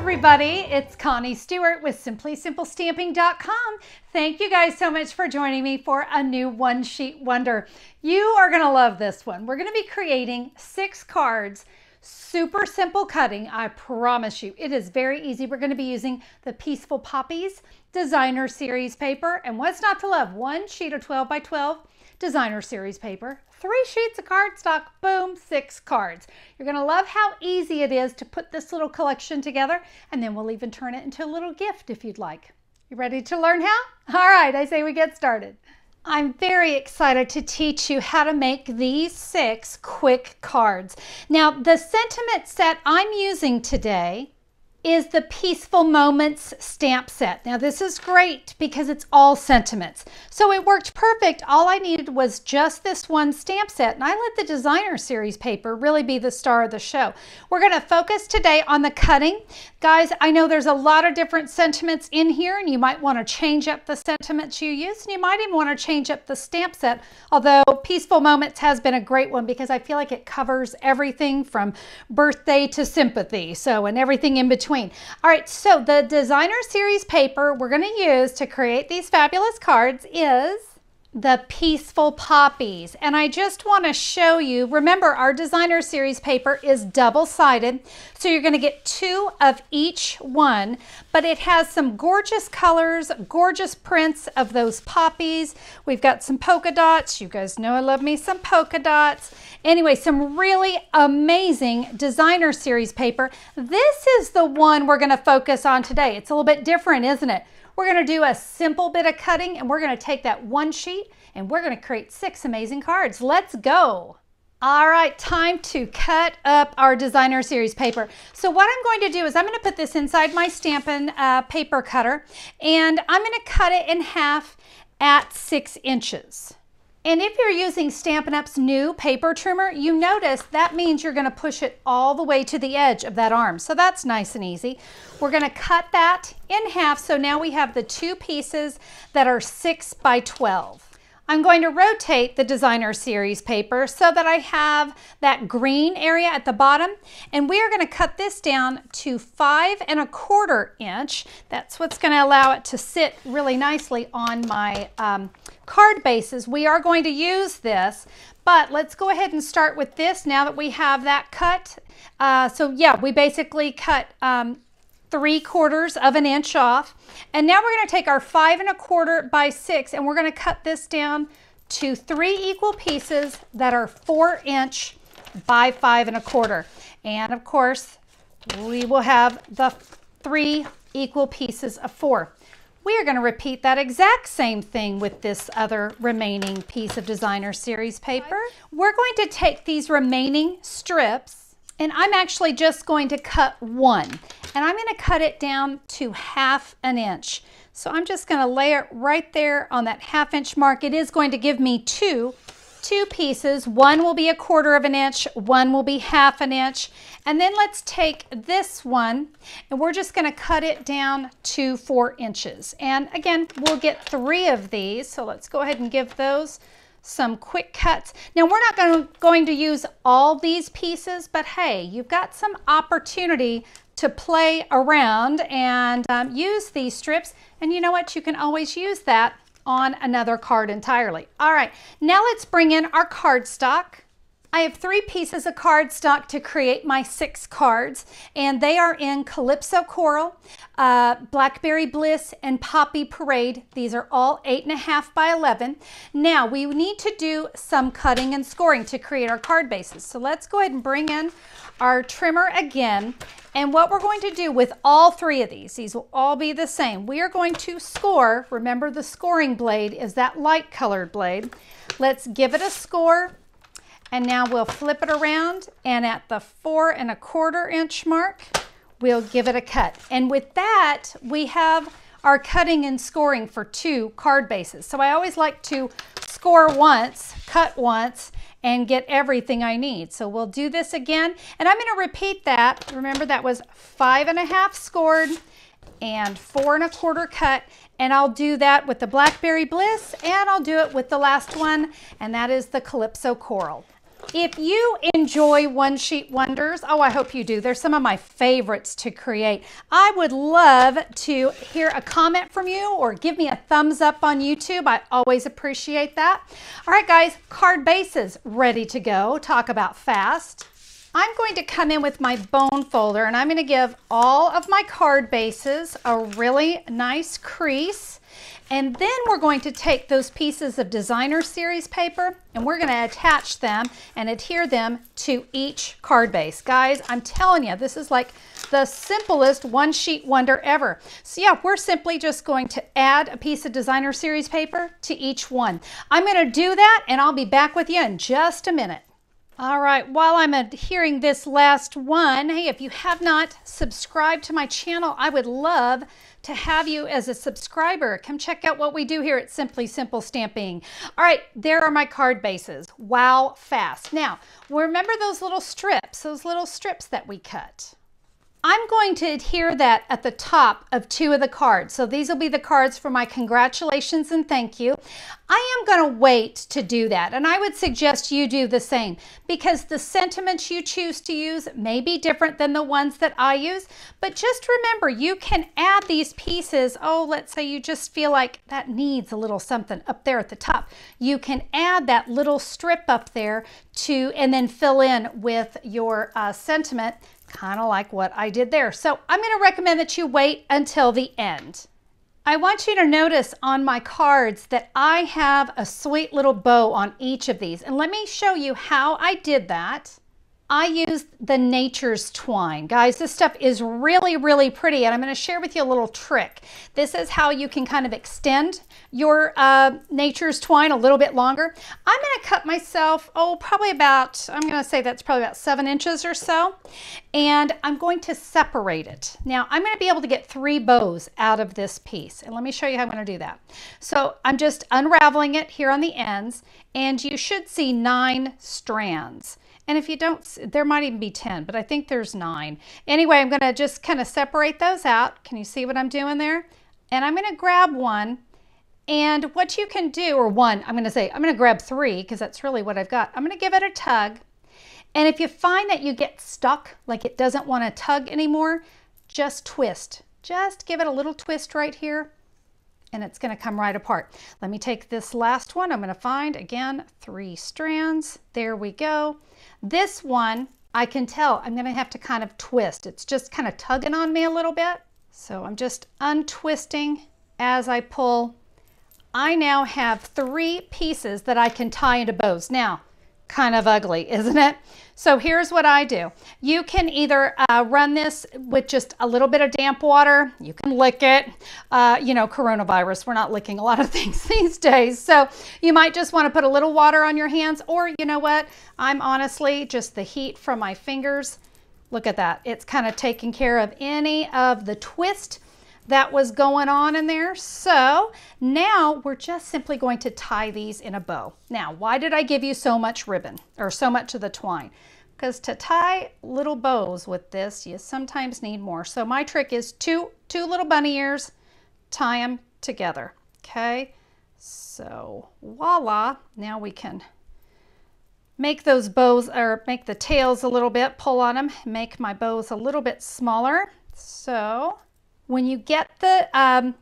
everybody. It's Connie Stewart with SimplySimpleStamping.com. Thank you guys so much for joining me for a new One Sheet Wonder. You are going to love this one. We're going to be creating six cards super simple cutting i promise you it is very easy we're going to be using the peaceful poppies designer series paper and what's not to love one sheet of 12 by 12 designer series paper, three sheets of cardstock, boom, six cards. You're gonna love how easy it is to put this little collection together and then we'll even turn it into a little gift if you'd like. You ready to learn how? All right, I say we get started. I'm very excited to teach you how to make these six quick cards. Now, the sentiment set I'm using today is the Peaceful Moments stamp set. Now this is great because it's all sentiments. So it worked perfect. All I needed was just this one stamp set and I let the designer series paper really be the star of the show. We're gonna focus today on the cutting. Guys, I know there's a lot of different sentiments in here and you might wanna change up the sentiments you use and you might even wanna change up the stamp set. Although Peaceful Moments has been a great one because I feel like it covers everything from birthday to sympathy. So and everything in between between. All right, so the designer series paper we're going to use to create these fabulous cards is the peaceful poppies. And I just want to show you, remember our designer series paper is double-sided. So you're going to get two of each one, but it has some gorgeous colors, gorgeous prints of those poppies. We've got some polka dots. You guys know I love me some polka dots. Anyway, some really amazing designer series paper. This is the one we're going to focus on today. It's a little bit different, isn't it? We're gonna do a simple bit of cutting and we're gonna take that one sheet and we're gonna create six amazing cards. Let's go. All right, time to cut up our designer series paper. So what I'm going to do is I'm gonna put this inside my Stampin' uh, paper cutter and I'm gonna cut it in half at six inches. And if you're using Stampin' Up's new paper trimmer, you notice that means you're gonna push it all the way to the edge of that arm. So that's nice and easy. We're gonna cut that in half. So now we have the two pieces that are six by 12. I'm going to rotate the designer series paper so that I have that green area at the bottom. And we are gonna cut this down to five and a quarter inch. That's what's gonna allow it to sit really nicely on my um, card bases. We are going to use this, but let's go ahead and start with this now that we have that cut. Uh, so yeah, we basically cut um, three quarters of an inch off. And now we're gonna take our five and a quarter by six and we're gonna cut this down to three equal pieces that are four inch by five and a quarter. And of course, we will have the three equal pieces of four. We are going to repeat that exact same thing with this other remaining piece of designer series paper. We're going to take these remaining strips and I'm actually just going to cut one and I'm going to cut it down to half an inch. So I'm just going to lay it right there on that half inch mark. It is going to give me two two pieces. One will be a quarter of an inch, one will be half an inch. And then let's take this one and we're just gonna cut it down to four inches. And again, we'll get three of these. So let's go ahead and give those some quick cuts. Now we're not gonna, going to use all these pieces, but hey, you've got some opportunity to play around and um, use these strips. And you know what, you can always use that on another card entirely. All right, now let's bring in our cardstock. I have three pieces of cardstock to create my six cards, and they are in Calypso Coral, uh, Blackberry Bliss, and Poppy Parade. These are all eight and a half by 11. Now we need to do some cutting and scoring to create our card bases. So let's go ahead and bring in our trimmer again. And what we're going to do with all three of these, these will all be the same. We are going to score, remember the scoring blade is that light colored blade. Let's give it a score. And now we'll flip it around and at the four and a quarter inch mark, we'll give it a cut. And with that, we have our cutting and scoring for two card bases. So I always like to score once, cut once, and get everything I need. So we'll do this again, and I'm gonna repeat that. Remember that was five and a half scored and four and a quarter cut, and I'll do that with the Blackberry Bliss, and I'll do it with the last one, and that is the Calypso Coral. If you enjoy One Sheet Wonders, oh, I hope you do. They're some of my favorites to create. I would love to hear a comment from you or give me a thumbs up on YouTube. I always appreciate that. All right, guys, card bases ready to go. Talk about fast. I'm going to come in with my bone folder and I'm going to give all of my card bases a really nice crease. And then we're going to take those pieces of designer series paper and we're going to attach them and adhere them to each card base. Guys, I'm telling you, this is like the simplest one sheet wonder ever. So yeah, we're simply just going to add a piece of designer series paper to each one. I'm going to do that and I'll be back with you in just a minute. All right, while I'm hearing this last one, hey, if you have not subscribed to my channel, I would love to have you as a subscriber. Come check out what we do here at Simply Simple Stamping. All right, there are my card bases. Wow, fast. Now, remember those little strips, those little strips that we cut. I'm going to adhere that at the top of two of the cards. So these will be the cards for my congratulations and thank you. I am going to wait to do that. And I would suggest you do the same because the sentiments you choose to use may be different than the ones that I use. But just remember, you can add these pieces. Oh, let's say you just feel like that needs a little something up there at the top. You can add that little strip up there to and then fill in with your uh, sentiment kind of like what I did there. So I'm going to recommend that you wait until the end. I want you to notice on my cards that I have a sweet little bow on each of these. And let me show you how I did that. I used the Nature's Twine. Guys, this stuff is really, really pretty. And I'm gonna share with you a little trick. This is how you can kind of extend your uh, nature's twine a little bit longer. I'm going to cut myself, oh, probably about, I'm going to say that's probably about seven inches or so. And I'm going to separate it. Now I'm going to be able to get three bows out of this piece. And let me show you how I'm going to do that. So I'm just unraveling it here on the ends and you should see nine strands. And if you don't, there might even be 10, but I think there's nine. Anyway, I'm gonna just kind of separate those out. Can you see what I'm doing there? And I'm gonna grab one and what you can do, or one, I'm going to say, I'm going to grab three because that's really what I've got. I'm going to give it a tug. And if you find that you get stuck, like it doesn't want to tug anymore, just twist. Just give it a little twist right here and it's going to come right apart. Let me take this last one. I'm going to find again three strands. There we go. This one I can tell I'm going to have to kind of twist. It's just kind of tugging on me a little bit. So I'm just untwisting as I pull I now have three pieces that I can tie into bows. Now, kind of ugly, isn't it? So here's what I do. You can either uh, run this with just a little bit of damp water. You can lick it. Uh, you know, coronavirus, we're not licking a lot of things these days. So you might just want to put a little water on your hands or you know what? I'm honestly just the heat from my fingers. Look at that. It's kind of taking care of any of the twist that was going on in there. So now we're just simply going to tie these in a bow. Now, why did I give you so much ribbon or so much of the twine? Because to tie little bows with this, you sometimes need more. So my trick is two, two little bunny ears, tie them together, okay? So voila, now we can make those bows or make the tails a little bit, pull on them, make my bows a little bit smaller. So when you get the, um,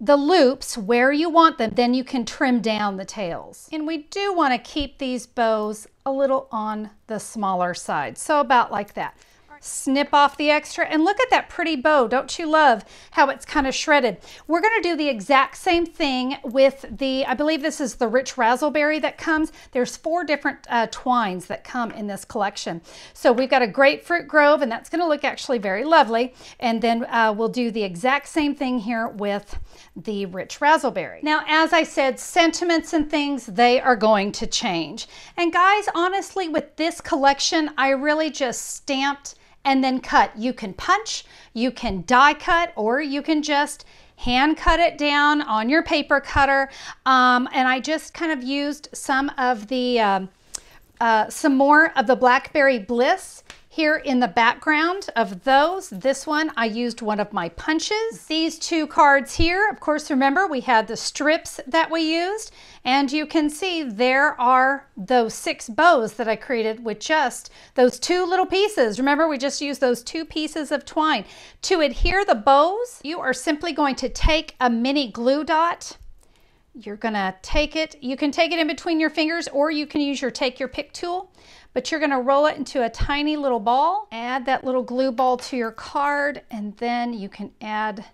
the loops where you want them, then you can trim down the tails. And we do want to keep these bows a little on the smaller side, so about like that snip off the extra, and look at that pretty bow. Don't you love how it's kind of shredded? We're gonna do the exact same thing with the, I believe this is the Rich Razzleberry that comes. There's four different uh, twines that come in this collection. So we've got a grapefruit grove, and that's gonna look actually very lovely. And then uh, we'll do the exact same thing here with the Rich Razzleberry. Now, as I said, sentiments and things, they are going to change. And guys, honestly, with this collection, I really just stamped and then cut. You can punch, you can die cut, or you can just hand cut it down on your paper cutter. Um, and I just kind of used some of the, um, uh, some more of the Blackberry Bliss here in the background of those. This one, I used one of my punches. These two cards here, of course, remember we had the strips that we used, and you can see there are those six bows that I created with just those two little pieces. Remember, we just used those two pieces of twine. To adhere the bows, you are simply going to take a mini glue dot you're gonna take it, you can take it in between your fingers or you can use your take your pick tool. But you're gonna roll it into a tiny little ball, add that little glue ball to your card, and then you can add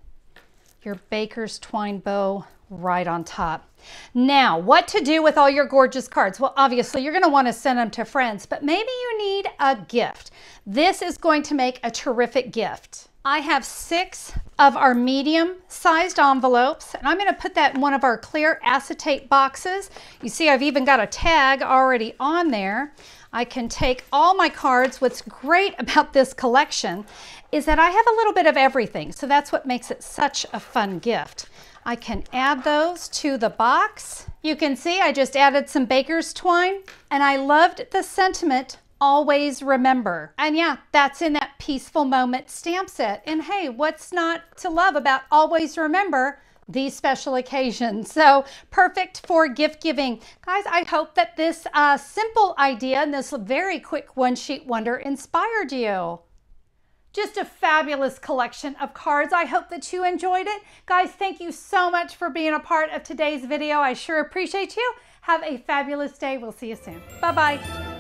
your baker's twine bow right on top. Now, what to do with all your gorgeous cards? Well, obviously you're gonna to want to send them to friends, but maybe you need a gift. This is going to make a terrific gift. I have six of our medium sized envelopes and I'm going to put that in one of our clear acetate boxes. You see I've even got a tag already on there. I can take all my cards. What's great about this collection is that I have a little bit of everything. So that's what makes it such a fun gift. I can add those to the box. You can see I just added some baker's twine and I loved the sentiment always remember. And yeah, that's in that peaceful moment stamp set. And hey, what's not to love about always remember? these special occasions. So perfect for gift giving. Guys, I hope that this uh, simple idea and this very quick one sheet wonder inspired you. Just a fabulous collection of cards. I hope that you enjoyed it. Guys, thank you so much for being a part of today's video. I sure appreciate you. Have a fabulous day. We'll see you soon. Bye-bye.